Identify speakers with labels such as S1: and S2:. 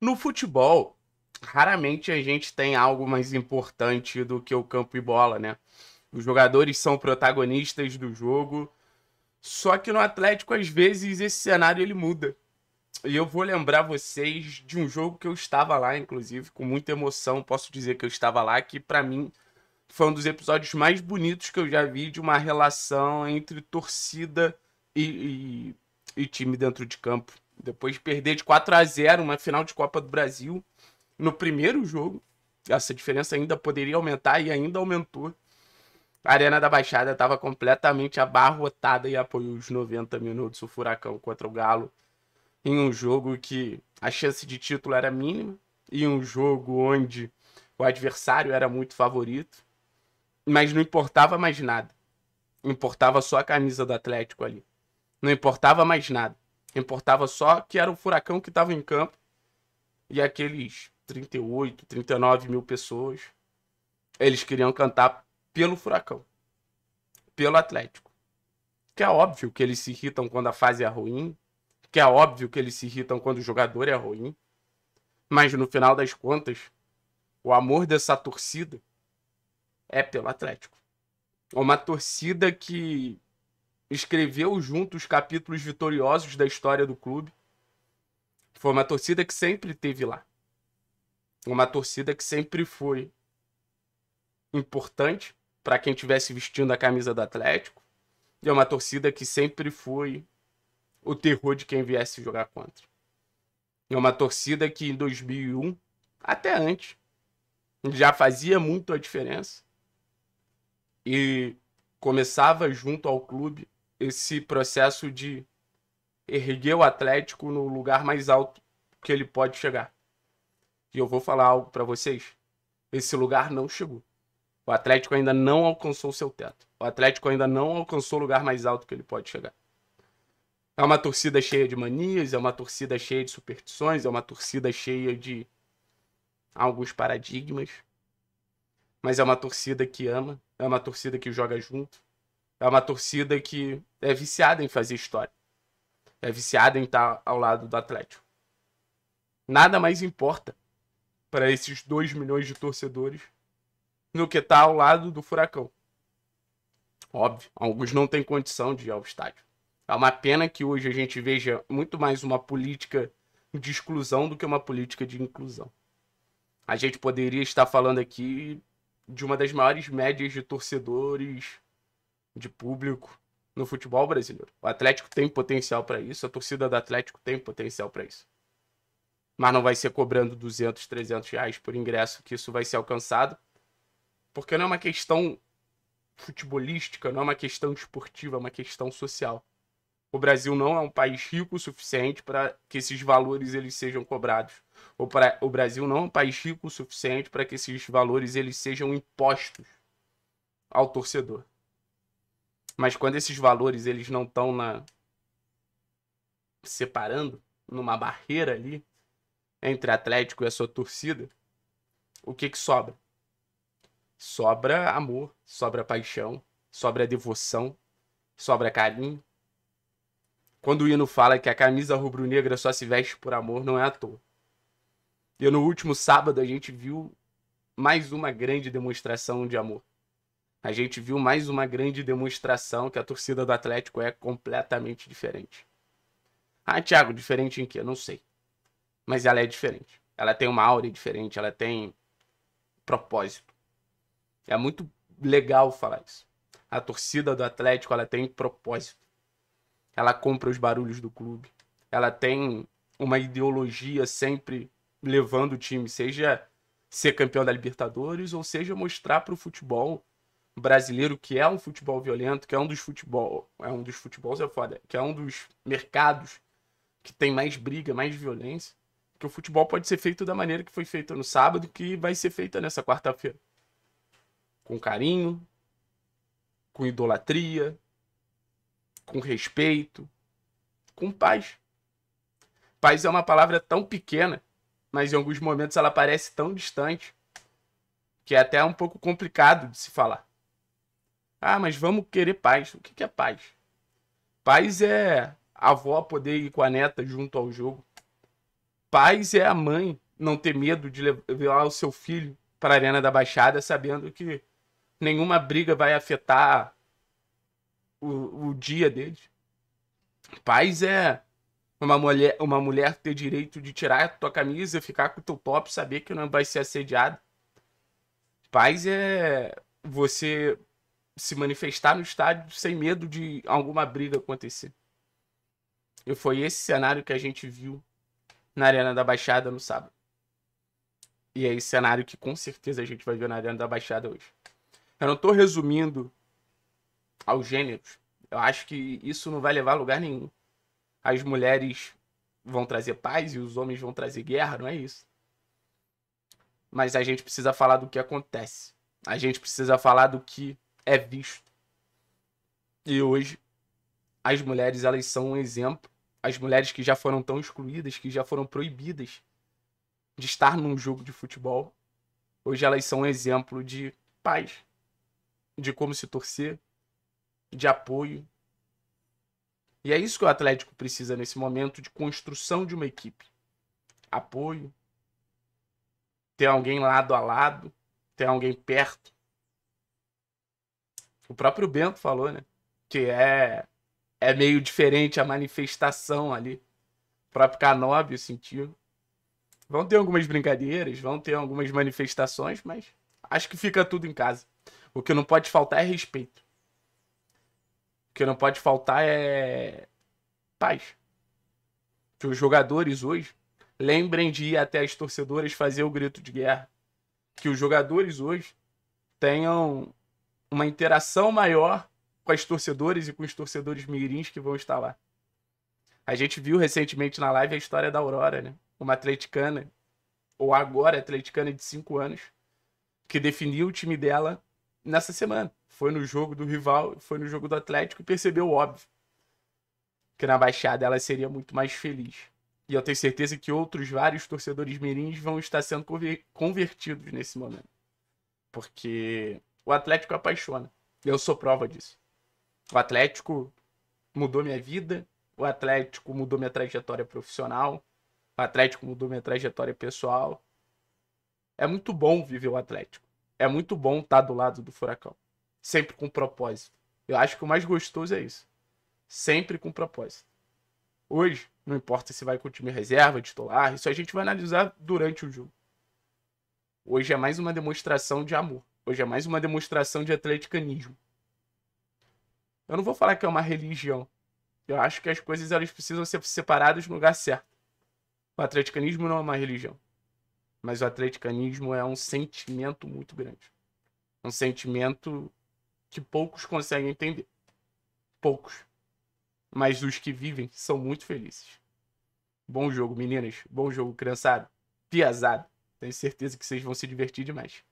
S1: No futebol, raramente a gente tem algo mais importante do que o campo e bola, né? Os jogadores são protagonistas do jogo. Só que no Atlético, às vezes, esse cenário ele muda. E eu vou lembrar vocês de um jogo que eu estava lá, inclusive, com muita emoção. Posso dizer que eu estava lá, que para mim foi um dos episódios mais bonitos que eu já vi de uma relação entre torcida e, e, e time dentro de campo. Depois de perder de 4 a 0 uma final de Copa do Brasil no primeiro jogo. Essa diferença ainda poderia aumentar e ainda aumentou. A Arena da Baixada estava completamente abarrotada e apoiou os 90 minutos o Furacão contra o Galo em um jogo que a chance de título era mínima e um jogo onde o adversário era muito favorito, mas não importava mais nada. Importava só a camisa do Atlético ali. Não importava mais nada. Importava só que era o furacão que estava em campo e aqueles 38, 39 mil pessoas, eles queriam cantar pelo furacão, pelo Atlético. Que é óbvio que eles se irritam quando a fase é ruim, que é óbvio que eles se irritam quando o jogador é ruim, mas no final das contas, o amor dessa torcida é pelo Atlético. É uma torcida que escreveu junto os capítulos vitoriosos da história do clube. Foi uma torcida que sempre teve lá. Uma torcida que sempre foi importante para quem estivesse vestindo a camisa do Atlético. E é uma torcida que sempre foi o terror de quem viesse jogar contra. É uma torcida que em 2001, até antes, já fazia muito a diferença. E começava junto ao clube esse processo de erguer o Atlético no lugar mais alto que ele pode chegar. E eu vou falar algo para vocês. Esse lugar não chegou. O Atlético ainda não alcançou seu teto. O Atlético ainda não alcançou o lugar mais alto que ele pode chegar. É uma torcida cheia de manias, é uma torcida cheia de superstições, é uma torcida cheia de alguns paradigmas. Mas é uma torcida que ama, é uma torcida que joga junto, é uma torcida que é viciada em fazer história. É viciada em estar ao lado do Atlético. Nada mais importa para esses 2 milhões de torcedores do que estar tá ao lado do Furacão. Óbvio, alguns não têm condição de ir ao estádio. É uma pena que hoje a gente veja muito mais uma política de exclusão do que uma política de inclusão. A gente poderia estar falando aqui de uma das maiores médias de torcedores de público no futebol brasileiro. O Atlético tem potencial para isso, a torcida do Atlético tem potencial para isso. Mas não vai ser cobrando 200, 300 reais por ingresso que isso vai ser alcançado, porque não é uma questão futebolística, não é uma questão esportiva, é uma questão social. O Brasil não é um país rico o suficiente para que esses valores eles sejam cobrados. O, pra... o Brasil não é um país rico o suficiente para que esses valores eles sejam impostos ao torcedor. Mas quando esses valores eles não estão na separando numa barreira ali entre Atlético e a sua torcida, o que que sobra? Sobra amor, sobra paixão, sobra devoção, sobra carinho. Quando o hino fala que a camisa rubro-negra só se veste por amor, não é à toa. E no último sábado a gente viu mais uma grande demonstração de amor a gente viu mais uma grande demonstração que a torcida do Atlético é completamente diferente. Ah, Thiago, diferente em quê? Não sei. Mas ela é diferente. Ela tem uma aura diferente, ela tem propósito. É muito legal falar isso. A torcida do Atlético, ela tem propósito. Ela compra os barulhos do clube. Ela tem uma ideologia sempre levando o time, seja ser campeão da Libertadores ou seja mostrar para o futebol brasileiro, que é um futebol violento, que é um dos futebol, é um dos futebols é foda, que é um dos mercados que tem mais briga, mais violência, que o futebol pode ser feito da maneira que foi feita no sábado, que vai ser feita nessa quarta-feira. Com carinho, com idolatria, com respeito, com paz. Paz é uma palavra tão pequena, mas em alguns momentos ela parece tão distante, que é até um pouco complicado de se falar. Ah, mas vamos querer paz. O que é paz? Paz é a avó poder ir com a neta junto ao jogo. Paz é a mãe não ter medo de levar o seu filho para a Arena da Baixada sabendo que nenhuma briga vai afetar o, o dia dele. Paz é uma mulher, uma mulher ter direito de tirar a tua camisa, ficar com o teu top, saber que não vai ser assediado. Paz é você se manifestar no estádio sem medo de alguma briga acontecer. E foi esse cenário que a gente viu na Arena da Baixada no sábado. E é esse cenário que com certeza a gente vai ver na Arena da Baixada hoje. Eu não estou resumindo aos gêneros. Eu acho que isso não vai levar a lugar nenhum. As mulheres vão trazer paz e os homens vão trazer guerra, não é isso. Mas a gente precisa falar do que acontece. A gente precisa falar do que é visto. E hoje as mulheres elas são um exemplo. As mulheres que já foram tão excluídas, que já foram proibidas de estar num jogo de futebol, hoje elas são um exemplo de paz, de como se torcer, de apoio. E é isso que o Atlético precisa nesse momento de construção de uma equipe. Apoio, ter alguém lado a lado, ter alguém perto o próprio Bento falou, né? Que é, é meio diferente a manifestação ali. O próprio Canóbio sentiu. Vão ter algumas brincadeiras, vão ter algumas manifestações, mas acho que fica tudo em casa. O que não pode faltar é respeito. O que não pode faltar é paz. Que os jogadores hoje lembrem de ir até as torcedoras fazer o grito de guerra. Que os jogadores hoje tenham uma interação maior com os torcedores e com os torcedores mirins que vão estar lá. A gente viu recentemente na live a história da Aurora, né? Uma atleticana, ou agora atleticana de 5 anos, que definiu o time dela nessa semana. Foi no jogo do rival, foi no jogo do Atlético e percebeu o óbvio. Que na Baixada ela seria muito mais feliz. E eu tenho certeza que outros vários torcedores mirins vão estar sendo convertidos nesse momento. Porque o Atlético apaixona. Eu sou prova disso. O Atlético mudou minha vida, o Atlético mudou minha trajetória profissional, o Atlético mudou minha trajetória pessoal. É muito bom viver o Atlético. É muito bom estar tá do lado do Furacão. Sempre com propósito. Eu acho que o mais gostoso é isso. Sempre com propósito. Hoje, não importa se vai com o time reserva, titular, isso a gente vai analisar durante o jogo. Hoje é mais uma demonstração de amor. Hoje é mais uma demonstração de atleticanismo. Eu não vou falar que é uma religião. Eu acho que as coisas elas precisam ser separadas no lugar certo. O atleticanismo não é uma religião. Mas o atleticanismo é um sentimento muito grande. Um sentimento que poucos conseguem entender. Poucos. Mas os que vivem são muito felizes. Bom jogo, meninas. Bom jogo, criançada. Piazada. Tenho certeza que vocês vão se divertir demais.